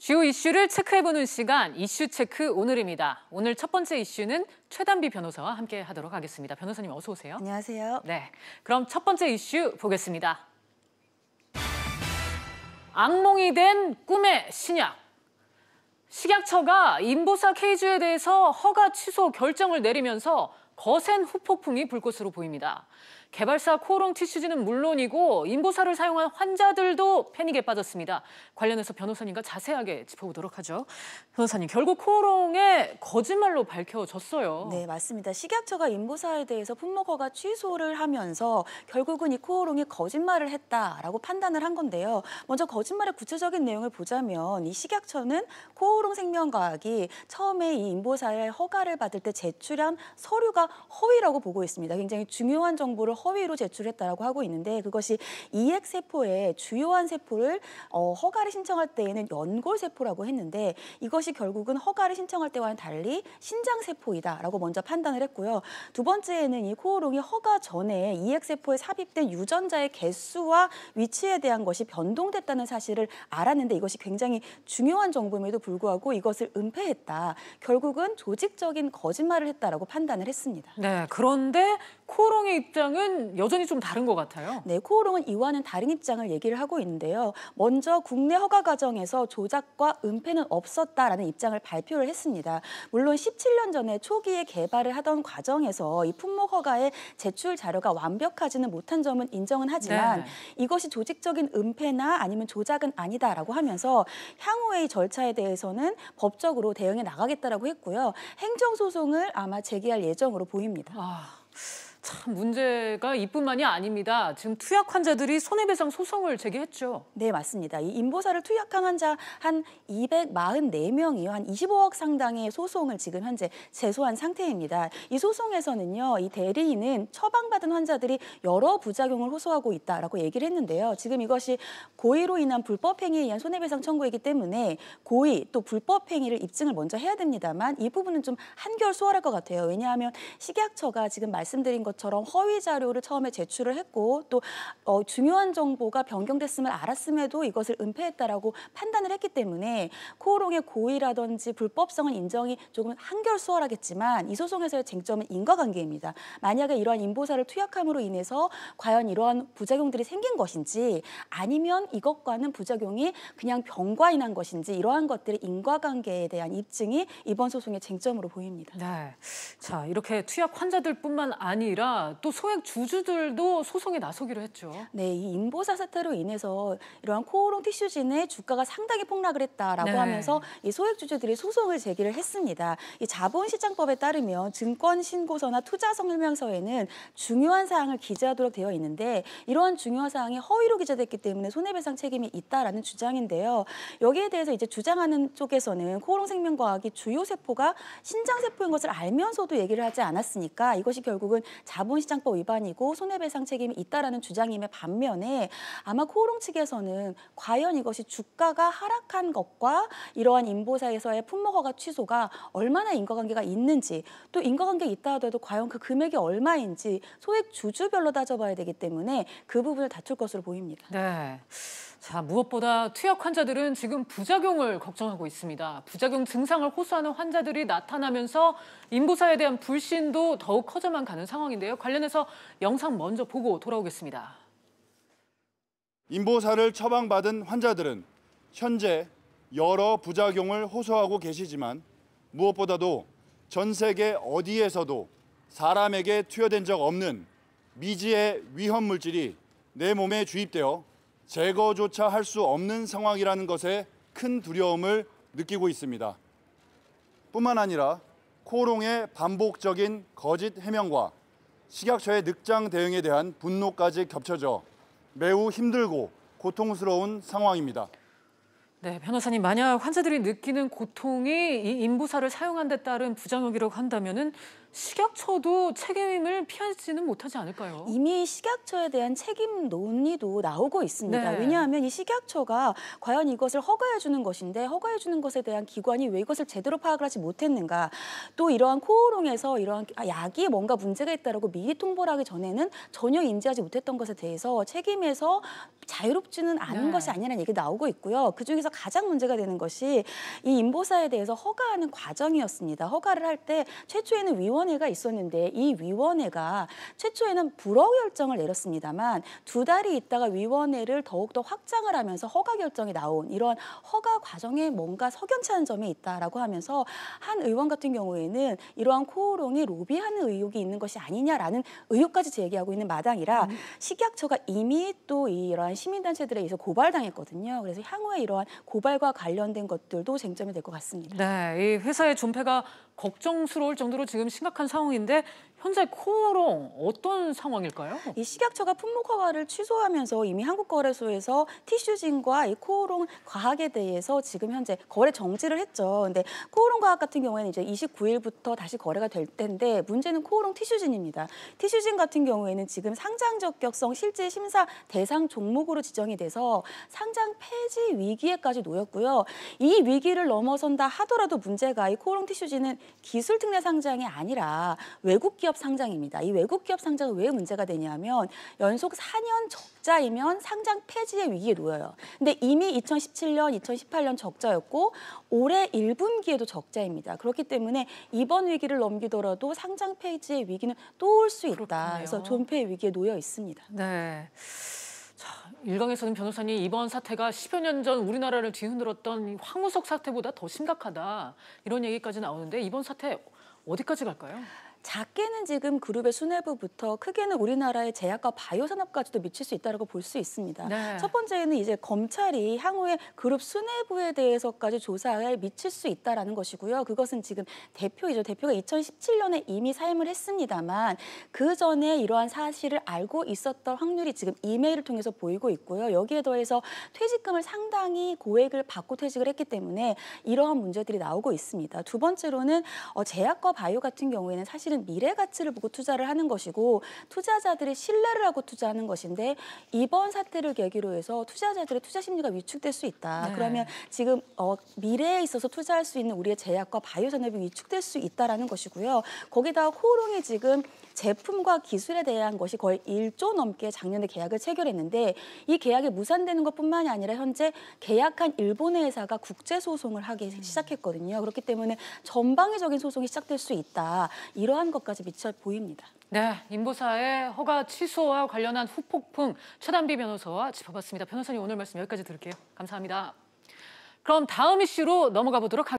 주요 이슈를 체크해보는 시간 이슈 체크 오늘입니다. 오늘 첫 번째 이슈는 최단비 변호사와 함께 하도록 하겠습니다. 변호사님 어서 오세요. 안녕하세요. 네, 그럼 첫 번째 이슈 보겠습니다. 악몽이 된 꿈의 신약. 식약처가 인보사 케이주에 대해서 허가 취소 결정을 내리면서 거센 후폭풍이 불 것으로 보입니다. 개발사 코오롱 티슈즈는 물론이고 인보사를 사용한 환자들도 패닉에 빠졌습니다. 관련해서 변호사님과 자세하게 짚어보도록 하죠. 변호사님, 결국 코오롱의 거짓말로 밝혀졌어요. 네, 맞습니다. 식약처가 인보사에 대해서 품목허가 취소를 하면서 결국은 이 코오롱이 거짓말을 했다라고 판단을 한 건데요. 먼저 거짓말의 구체적인 내용을 보자면 이 식약처는 코오롱 생명과학이 처음에 이 인보사의 허가를 받을 때 제출한 서류가 허위라고 보고 있습니다. 굉장히 중요한 정보를 허위로 제출했다라고 하고 있는데 그것이 이액 세포의 주요한 세포를 어, 허가를 신청할 때에는 연골 세포라고 했는데 이것이 결국은 허가를 신청할 때와는 달리 신장 세포이다라고 먼저 판단을 했고요. 두 번째에는 이 코오롱이 허가 전에 이액 세포에 삽입된 유전자의 개수와 위치에 대한 것이 변동됐다는 사실을 알았는데 이것이 굉장히 중요한 정보임에도 불구하고 이것을 은폐했다. 결국은 조직적인 거짓말을 했다라고 판단을 했습니다. 네, 그런데 코오롱의 입장은 코오은 여전히 좀 다른 것 같아요. 네, 코오롱은 이와는 다른 입장을 얘기를 하고 있는데요. 먼저 국내 허가 과정에서 조작과 은폐는 없었다라는 입장을 발표를 했습니다. 물론 17년 전에 초기에 개발을 하던 과정에서 이 품목 허가의 제출 자료가 완벽하지는 못한 점은 인정은 하지만 네. 이것이 조직적인 은폐나 아니면 조작은 아니다라고 하면서 향후의 절차에 대해서는 법적으로 대응해 나가겠다라고 했고요. 행정소송을 아마 제기할 예정으로 보입니다. 아... 참 문제가 이뿐만이 아닙니다. 지금 투약 환자들이 손해배상 소송을 제기했죠. 네, 맞습니다. 이 임보사를 투약한 환자 한 244명이 한 25억 상당의 소송을 지금 현재 제소한 상태입니다. 이 소송에서는요, 이 대리인은 처방받은 환자들이 여러 부작용을 호소하고 있다라고 얘기를 했는데요. 지금 이것이 고의로 인한 불법 행위에 의한 손해배상 청구이기 때문에 고의 또 불법 행위를 입증을 먼저 해야 됩니다만 이 부분은 좀 한결 수월할 것 같아요. 왜냐하면 식약처가 지금 말씀드린 것 것처럼 허위 자료를 처음에 제출을 했고 또 어, 중요한 정보가 변경됐음을 알았음에도 이것을 은폐했다라고 판단을 했기 때문에 코오롱의 고의라든지 불법성은 인정이 조금 한결 수월하겠지만 이 소송에서의 쟁점은 인과관계입니다. 만약에 이러한 인보사를 투약함으로 인해서 과연 이러한 부작용들이 생긴 것인지 아니면 이것과는 부작용이 그냥 병과 인한 것인지 이러한 것들의 인과관계에 대한 입증이 이번 소송의 쟁점으로 보입니다. 네. 자, 이렇게 투약 환자들뿐만 아니라 아니라 또 소액 주주들도 소송에 나서기로 했죠. 네, 이 인보사 사태로 인해서 이러한 코오롱 티슈진의 주가가 상당히 폭락을 했다라고 네. 하면서 이 소액 주주들이 소송을 제기를 했습니다. 이 자본시장법에 따르면 증권 신고서나 투자 성명서에는 중요한 사항을 기재하도록 되어 있는데 이러한 중요한 사항이 허위로 기재됐기 때문에 손해배상 책임이 있다라는 주장인데요. 여기에 대해서 이제 주장하는 쪽에서는 코오롱 생명과학이 주요 세포가 신장 세포인 것을 알면서도 얘기를 하지 않았으니까 이것이 결국은 자본시장법 위반이고 손해배상 책임이 있다라는 주장임의 반면에 아마 코오롱 측에서는 과연 이것이 주가가 하락한 것과 이러한 인보사에서의 품목허가 취소가 얼마나 인과관계가 있는지 또 인과관계 있다 하더라도 과연 그 금액이 얼마인지 소액 주주별로 따져봐야 되기 때문에 그 부분을 다툴 것으로 보입니다. 네. 자, 무엇보다 투약 환자들은 지금 부작용을 걱정하고 있습니다. 부작용 증상을 호소하는 환자들이 나타나면서 인보사에 대한 불신도 더욱 커져만 가는 상황인데 있는데요. 관련해서 영상 먼저 보고 돌아오겠습니다. 인보사를 처방받은 환자들은 현재 여러 부작용을 호소하고 계시지만 무엇보다도 전 세계 어디에서도 사람에게 투여된 적 없는 미지의 위험 물질이 내 몸에 주입되어 제거조차 할 수 없는 상황이라는 것에 큰 두려움을 느끼고 있습니다. 뿐만 아니라 코롱의 반복적인 거짓 해명과 식약처의 늑장 대응에 대한 분노까지 겹쳐져 매우 힘들고 고통스러운 상황입니다. 네, 변호사님, 만약 환자들이 느끼는 고통이 이 인부사를 사용한 데 따른 부작용이라고 한다면 은 식약처도 책임을 피하지는 못하지 않을까요? 이미 식약처에 대한 책임 논의도 나오고 있습니다. 네. 왜냐하면 이 식약처가 과연 이것을 허가해주는 것인데 허가해주는 것에 대한 기관이 왜 이것을 제대로 파악을 하지 못했는가 또 이러한 코오롱에서 이러한 아, 약이 뭔가 문제가 있다고 미리 통보를 하기 전에는 전혀 인지하지 못했던 것에 대해서 책임에서 자유롭지는 않은 네. 것이 아니라는 얘기 가 나오고 있고요. 그중에서 가장 문제가 되는 것이 이 인보사에 대해서 허가하는 과정이었습니다. 허가를 할 때 최초에는 위원 위원회가 있었는데 이 위원회가 최초에는 불허 결정을 내렸습니다만 두 달이 있다가 위원회를 더욱더 확장을 하면서 허가 결정이 나온 이런 허가 과정에 뭔가 석연치 않은 점이 있다라고 하면서 한 의원 같은 경우에는 이러한 코오롱이 로비하는 의혹이 있는 것이 아니냐라는 의혹까지 제기하고 있는 마당이라 음. 식약처가 이미 또 이러한 시민단체들에 의해서 고발당했거든요. 그래서 향후에 이러한 고발과 관련된 것들도 쟁점이 될 것 같습니다. 네, 이 회사의 존폐가 걱정스러울 정도로 지금 심각한 상황인데 현재 코오롱 어떤 상황일까요? 이 식약처가 품목 허가를 취소하면서 이미 한국거래소에서 티슈진과 이 코오롱 과학에 대해서 지금 현재 거래 정지를 했죠. 근데 코오롱 과학 같은 경우에는 이제 29일부터 다시 거래가 될 텐데 문제는 코오롱 티슈진입니다. 티슈진 같은 경우에는 지금 상장 적격성 실제 심사 대상 종목으로 지정이 돼서 상장 폐지 위기에까지 놓였고요. 이 위기를 넘어선다 하더라도 문제가 이 코오롱 티슈진은 기술 특례 상장이 아니라 외국 기업 상장입니다. 이 외국 기업 상장은 왜 문제가 되냐면 연속 4년 적자이면 상장 폐지의 위기에 놓여요. 근데 이미 2017년, 2018년 적자였고 올해 1분기에도 적자입니다. 그렇기 때문에 이번 위기를 넘기더라도 상장 폐지의 위기는 또 올 수 있다. 그래서 존폐의 위기에 놓여 있습니다. 네. 일강에서는 변호사님 이번 사태가 10여 년 전 우리나라를 뒤흔들었던 황우석 사태보다 더 심각하다 이런 얘기까지 나오는데 이번 사태 어디까지 갈까요? 작게는 지금 그룹의 수뇌부부터 크게는 우리나라의 제약과 바이오 산업까지도 미칠 수 있다고 볼 수 있습니다. 네. 첫 번째는 이제 검찰이 향후에 그룹 수뇌부에 대해서까지 조사에 미칠 수있다는 것이고요. 그것은 지금 대표이죠. 대표가 2017년에 이미 사임을 했습니다만 그 전에 이러한 사실을 알고 있었던 확률이 지금 이메일을 통해서 보이고 있고요. 여기에 더해서 퇴직금을 상당히 고액을 받고 퇴직을 했기 때문에 이러한 문제들이 나오고 있습니다. 두 번째로는 어, 제약과 바이오 같은 경우에는 사실 사실은 미래 가치를 보고 투자를 하는 것이고 투자자들의 신뢰를 하고 투자하는 것인데 이번 사태를 계기로 해서 투자자들의 투자 심리가 위축될 수 있다. 네. 그러면 지금 어, 미래에 있어서 투자할 수 있는 우리의 제약과 바이오 산업이 위축될 수 있다라는 것이고요. 거기다호롱이 지금 제품과 기술에 대한 것이 거의 1조 넘게 작년에 계약을 체결했는데 이 계약이 무산되는 것뿐만이 아니라 현재 계약한 일본의 회사가 국제 소송을 하기 음. 시작했거든요. 그렇기 때문에 전방위적인 소송이 시작될 수 있다. 이러한 이러한 것까지 미쳐 보입니다. 네, 인보사의 허가 취소와 관련한 후폭풍 최단비 변호사와 짚어봤습니다. 변호사님 오늘 말씀 여기까지 들을게요. 감사합니다. 그럼 다음 이슈로 넘어가 보도록 하겠습니다.